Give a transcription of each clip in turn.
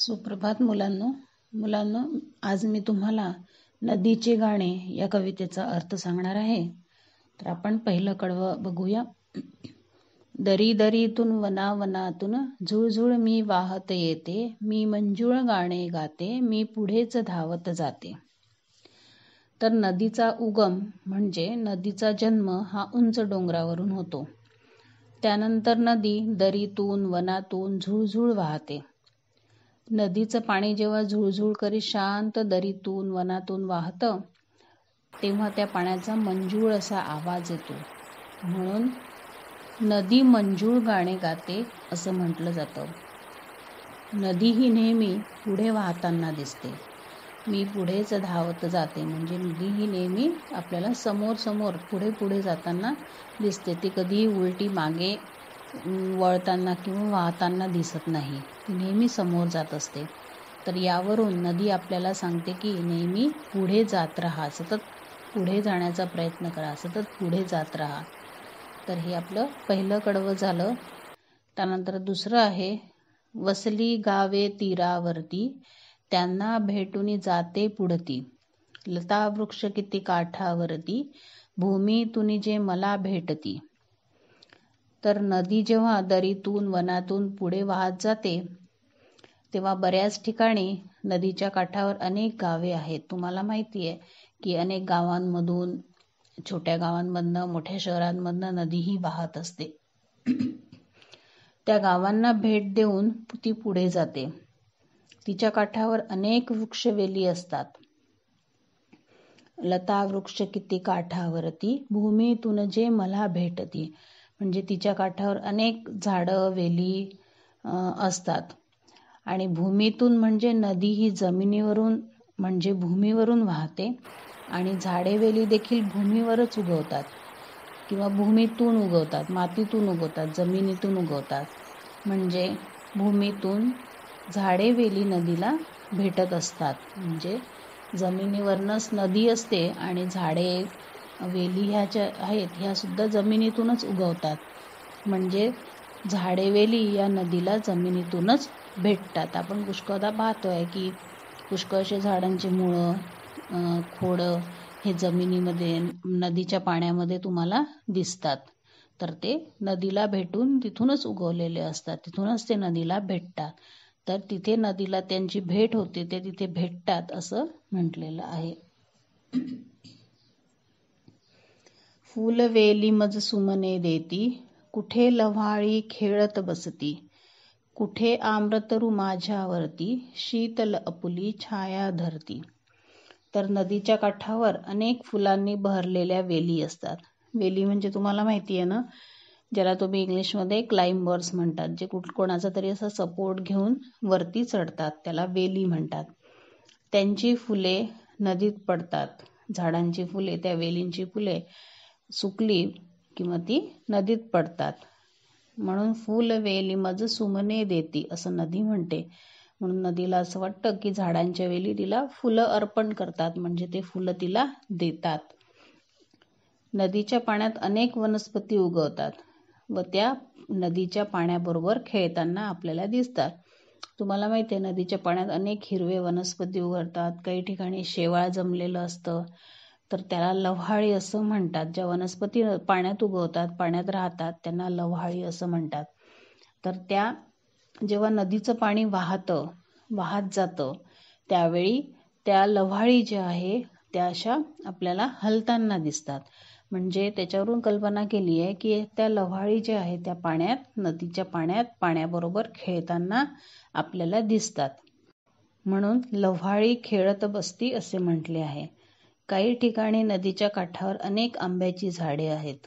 सुप्रभात मुलांनो मुलांनो आज मी तुम्हाला नदीचे गाणे या कवितेचा अर्थ सांगणार आहे तर आपण पहिलं कडवं बघूया दरी दरीतून वना वनातून झुळझुळ मी वाहत येते मी मंजुळ गाणे गाते मी पुढेच धावत जाते तर नदीचा उगम म्हणजे नदीचा जन्म हा उंच डोंगरावरून होतो त्यानंतर नदी दरीतून वनातून झुळझुळ वाहते नदीचं पाणी जेव्हा झुळझुळ करीत शांत दरीतून वनातून वाहतं तेव्हा त्या पाण्याचा मंजूळ असा आवाज येतो म्हणून नदी मंजूळ गाणे गाते असं म्हटलं जातं नदी ही नेहमी पुढे वाहताना दिसते मी पुढेच धावत जाते म्हणजे नदी ही नेहमी आपल्याला समोर समोर पुढे पुढे जाताना दिसते ती कधीही उलटी मागे वळताना किंवा वाहताना दिसत नाही ती नेहमी समोर जात असते तर यावरून नदी आपल्याला सांगते की नेहमी पुढे जात राहा सतत पुढे जाण्याचा प्रयत्न करा सतत पुढे जात राहा तर हे आपलं पहिलं कडवं झालं त्यानंतर दुसरं आहे वसली गावे तीरावरती त्यांना भेटून जाते पुढती लता वृक्ष किती काठावरती भूमी तुनी जे मला भेटती तर नदी जेव्हा दरीतून वनातून पुढे वाहत जाते तेव्हा बऱ्याच ठिकाणी नदीच्या काठावर अनेक गावे आहेत तुम्हाला माहिती आहे की अनेक गावांमधून छोट्या गावांमधनं मोठ्या शहरांमधनं ही वाहत असते त्या गावांना भेट देऊन ती पुढे जाते तिच्या काठावर अनेक वृक्षवेली असतात लता वृक्ष किती काठावरती भूमीतून जे मला भेटती म्हणजे तिच्या काठावर अनेक झाडं वेली असतात आणि भूमीतून म्हणजे नदी ही जमिनीवरून म्हणजे भूमीवरून वाहते आणि झाडे वेली देखील भूमीवरच उगवतात किंवा भूमीतून उगवतात मातीतून उगवतात जमिनीतून उगवतात म्हणजे भूमीतून झाडे वेली नदीला भेटत असतात म्हणजे जमिनीवरनंच नदी असते आणि झाडे वेली ह्या ज्या आहेत ह्यासुद्धा जमिनीतूनच उगवतात म्हणजे झाडेवेली या नदीला जमिनीतूनच भेटतात आपण पुष्कळदा पाहतो आहे की असे झाडांची मुळं खोडं हे जमिनीमध्ये नदीच्या पाण्यामध्ये तुम्हाला दिसतात तर ते नदीला भेटून तिथूनच उगवलेले असतात तिथूनच ते नदीला भेटतात तर तिथे नदीला त्यांची भेट होते ते तिथे भेटतात असं म्हटलेलं आहे फुलवेली मज सुमने देती कुठे लव्हाळी खेळत बसती कुठे आम्रतरू माझ्यावरती शीतल अपुली छाया धरती तर नदीच्या काठावर अनेक फुलांनी बहरलेल्या वेली असतात वेली म्हणजे तुम्हाला माहिती आहे ना ज्याला तुम्ही इंग्लिशमध्ये क्लाइंबर्स म्हणतात जे कुठ कोणाचा तरी असा सपोर्ट घेऊन वरती चढतात त्याला वेली म्हणतात त्यांची फुले नदीत पडतात झाडांची फुले त्या वेलींची फुले सुकली किंवा ती नदीत पडतात म्हणून फुल वेली मज सुमने देती असं नदी म्हणते म्हणून नदीला असं वाटतं की झाडांच्या वेली तिला फुलं अर्पण करतात म्हणजे ते फुलं तिला देतात नदीच्या पाण्यात अनेक वनस्पती उगवतात व त्या नदीच्या पाण्याबरोबर खेळताना आपल्याला दिसतात तुम्हाला माहिती आहे नदीच्या पाण्यात अनेक हिरवे वनस्पती उघडतात काही ठिकाणी शेवाळ जमलेलं असतं तर त्याला लव्हाळी असं म्हणतात ज्या वनस्पती पाण्यात उगवतात पाण्यात राहतात त्यांना लव्हाळी असं म्हणतात तर त्या जेव्हा नदीचं पाणी वाहतं वाहत जातं त्यावेळी त्या लव्हाळी ज्या आहे त्या अशा आपल्याला हलताना दिसतात म्हणजे त्याच्यावरून कल्पना केली आहे की त्या लव्हाळी ज्या आहे त्या पाण्यात नदीच्या पाण्यात पाण्याबरोबर खेळताना आपल्याला दिसतात म्हणून लव्हाळी खेळत बसती असे म्हटले आहे काही ठिकाणी नदीच्या काठावर अनेक आंब्याची झाडे आहेत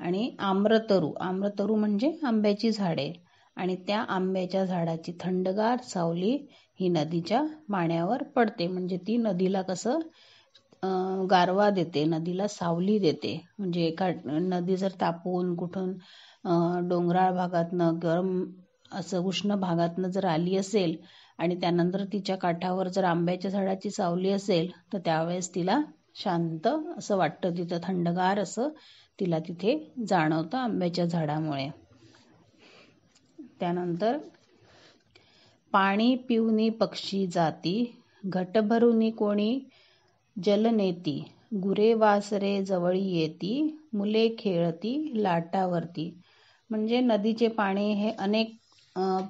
आणि आम्रतरू आम्रतरू म्हणजे आंब्याची झाडे आणि त्या आंब्याच्या झाडाची थंडगार सावली ही नदीच्या पाण्यावर पडते म्हणजे ती नदीला कसं गारवा देते नदीला सावली देते म्हणजे एका नदी जर तापून कुठून डोंगराळ भागातनं गरम असं उष्ण भागातनं जर आली असेल आणि त्यानंतर तिच्या काठावर जर आंब्याच्या झाडाची सावली असेल तर त्यावेळेस तिला शांत असं वाटतं तिथं थंडगार असं तिला तिथे जाणवतं आंब्याच्या झाडामुळे त्यानंतर पाणी पिऊनी पक्षी जाती घट भरूनी कोणी नेती गुरे वासरे जवळी येती मुले खेळती लाटावरती म्हणजे नदीचे पाणी हे अनेक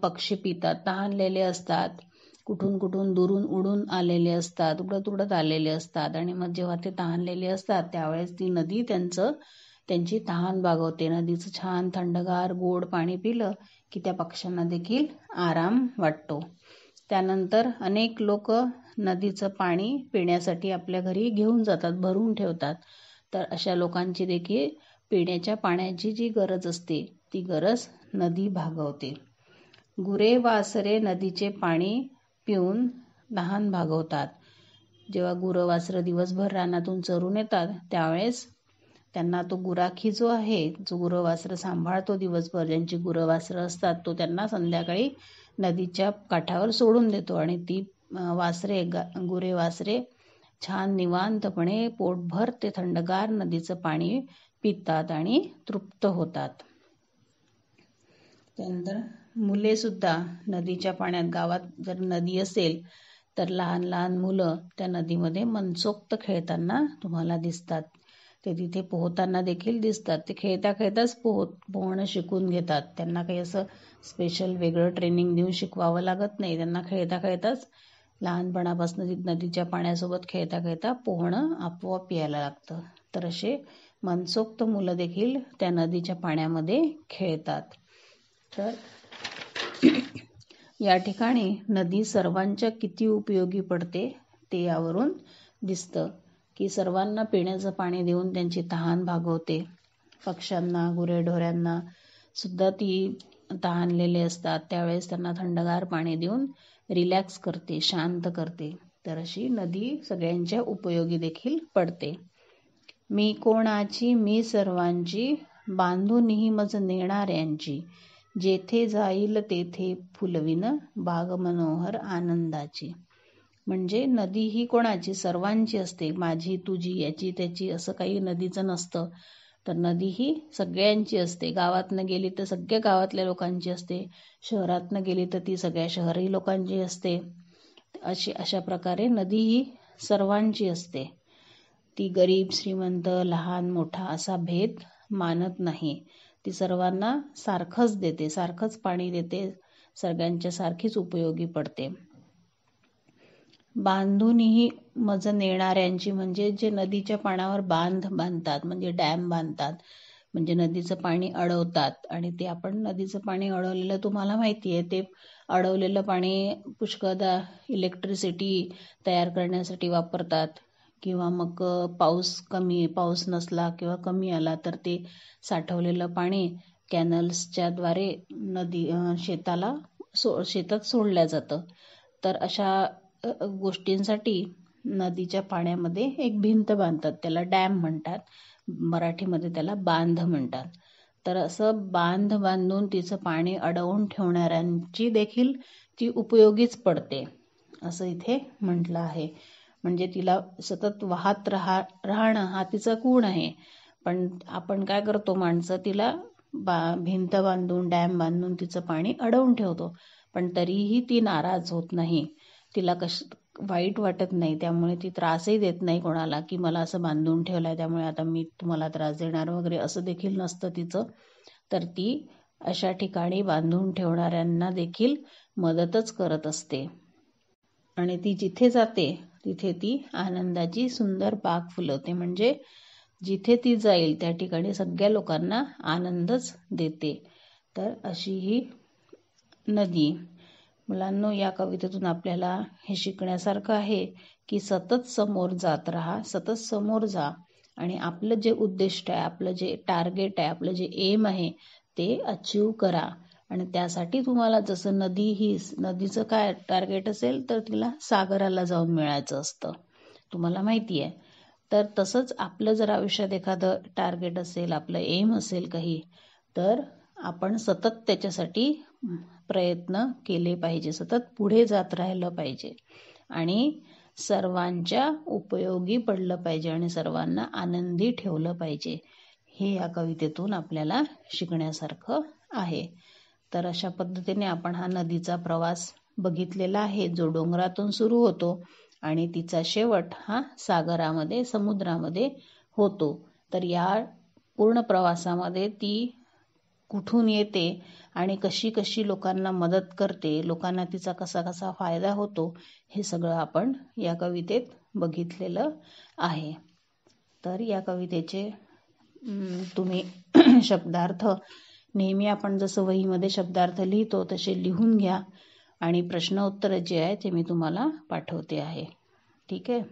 पक्षी पितात तहानलेले असतात कुठून कुठून दुरून उडून आलेले असतात उडत उडत आलेले असतात आणि मग जेव्हा ते तहानलेले असतात त्यावेळेस ती नदी त्यांचं त्यांची तहान भागवते नदीचं छान थंडगार गोड पाणी पिलं की त्या पक्ष्यांना देखील आराम वाटतो त्यानंतर अनेक लोक नदीचं पाणी पिण्यासाठी आपल्या घरी घेऊन जातात भरून ठेवतात तर अशा लोकांची देखील पिण्याच्या पाण्याची जी गरज असते ती गरज नदी भागवते गुरे वासरे नदीचे पाणी पिऊन लहान भागवतात जेव्हा गुरवासर दिवसभर रानातून चरून येतात त्यावेळेस त्यांना तो गुराखी जो आहे जो गुरवासर सांभाळतो दिवसभर ज्यांची गुरवासर असतात तो त्यांना संध्याकाळी नदीच्या काठावर सोडून देतो आणि ती वासरे गुरे वासरे छान निवांतपणे पोटभर ते थंडगार नदीचं पाणी पितात आणि तृप्त होतात त्यानंतर मुले सुद्धा नदीच्या पाण्यात गावात जर नदी असेल तर लहान लहान मुलं त्या नदीमध्ये मनसोक्त खेळताना तुम्हाला दिसतात ते तिथे पोहताना देखील दिसतात ते खेळता खेळताच पोह पोहणं शिकून घेतात त्यांना काही असं स्पेशल वेगळं ट्रेनिंग देऊन शिकवावं लागत नाही त्यांना खेळता खेळताच लहानपणापासून नदीच्या पाण्यासोबत खेळता खेळता पोहणं आपोआप यायला लागतं तर असे मनसोक्त मुलं देखील त्या नदीच्या पाण्यामध्ये खेळतात तर या ठिकाणी नदी सर्वांच्या किती उपयोगी पडते ते यावरून दिसतं की सर्वांना पिण्याचं पाणी देऊन त्यांची तहान भागवते पक्ष्यांना गुरेढोऱ्यांना सुद्धा ती तहानलेले असतात त्यावेळेस त्यांना थंडगार पाणी देऊन रिलॅक्स करते शांत करते तर अशी नदी सगळ्यांच्या उपयोगी देखील पडते मी कोणाची मी सर्वांची बांधूनही मज नेणाऱ्यांची जेथे जाईल तेथे फुलविन बाग मनोहर आनंदाची म्हणजे नदी ही कोणाची सर्वांची असते माझी तुझी याची त्याची असं काही नदीचं नसतं तर नदी ही सगळ्यांची असते गावातनं गेली तर सगळ्या गावातल्या लोकांची असते शहरातनं गेली तर ती सगळ्या शहरी लोकांची असते अशी अशा प्रकारे नदी ही सर्वांची असते ती गरीब श्रीमंत लहान मोठा असा भेद मानत नाही ती सर्वांना सारखंच देते सारखंच पाणी देते सगळ्यांच्या सारखीच उपयोगी पडते बांधूनही मज नेणाऱ्यांची म्हणजे जे नदीच्या पाण्यावर बांध बांधतात म्हणजे डॅम बांधतात म्हणजे नदीचं पाणी अडवतात आणि ते आपण नदीचं पाणी अडवलेलं तुम्हाला माहिती आहे ते अडवलेलं पाणी पुष्कळदा इलेक्ट्रिसिटी तयार करण्यासाठी वापरतात किंवा मग पाऊस कमी पाऊस नसला किंवा कमी आला तर ते साठवलेलं पाणी कॅनल्सच्या द्वारे नदी शेताला सो शेतात सोडलं जातं तर अशा गोष्टींसाठी नदीच्या पाण्यामध्ये एक भिंत बांधतात त्याला डॅम म्हणतात मराठीमध्ये त्याला बांध म्हणतात तर असं बांध बांधून तिचं पाणी अडवून ठेवणाऱ्यांची देखील ती उपयोगीच पडते असं इथे म्हटलं आहे म्हणजे तिला सतत वाहत राहा राहणं हा तिचा गुण आहे पण आपण काय करतो माणसं तिला बा भिंत बांधून डॅम बांधून तिचं पाणी अडवून ठेवतो पण तरीही ती नाराज होत नाही तिला कश वाईट वाटत नाही त्यामुळे ती त्रासही देत नाही कोणाला की मला असं बांधून ठेवलंय त्यामुळे आता मी तुम्हाला त्रास देणार वगैरे असं देखील नसतं तिचं तर ती अशा ठिकाणी बांधून ठेवणाऱ्यांना देखील मदतच करत असते आणि ती जिथे जाते तिथे ती आनंदाची सुंदर बाग फुलवते म्हणजे जिथे ती जाईल त्या ठिकाणी सगळ्या लोकांना आनंदच देते तर अशी ही नदी मुलांनो या कवितेतून आपल्याला हे शिकण्यासारखं आहे की सतत समोर जात राहा सतत समोर जा आणि आपलं जे उद्दिष्ट आहे आपलं जे टार्गेट आहे आपलं जे एम आहे ते अचीव करा आणि त्यासाठी तुम्हाला जसं नदी ही नदीचं काय टार्गेट असेल तर तिला सागराला जाऊन मिळायचं असतं तुम्हाला माहिती आहे तर तसंच आपलं जर आयुष्यात एखादं टार्गेट असेल आपलं एम असेल काही तर आपण सतत त्याच्यासाठी प्रयत्न केले पाहिजे सतत पुढे जात राहिलं पाहिजे आणि सर्वांच्या उपयोगी पडलं पाहिजे आणि सर्वांना आनंदी ठेवलं पाहिजे हे या कवितेतून आपल्याला शिकण्यासारखं आहे तर अशा पद्धतीने आपण हा नदीचा प्रवास बघितलेला आहे जो डोंगरातून सुरू होतो आणि तिचा शेवट हा सागरामध्ये समुद्रामध्ये होतो तर या पूर्ण प्रवासामध्ये ती कुठून येते आणि कशी कशी लोकांना मदत करते लोकांना तिचा कसा कसा फायदा होतो हे सगळं आपण या कवितेत बघितलेलं आहे तर या कवितेचे तुम्ही शब्दार्थ नेहमी आपण जसं वहीमध्ये शब्दार्थ लिहितो तसे लिहून घ्या आणि प्रश्न जे आहे ते मी तुम्हाला पाठवते आहे ठीक आहे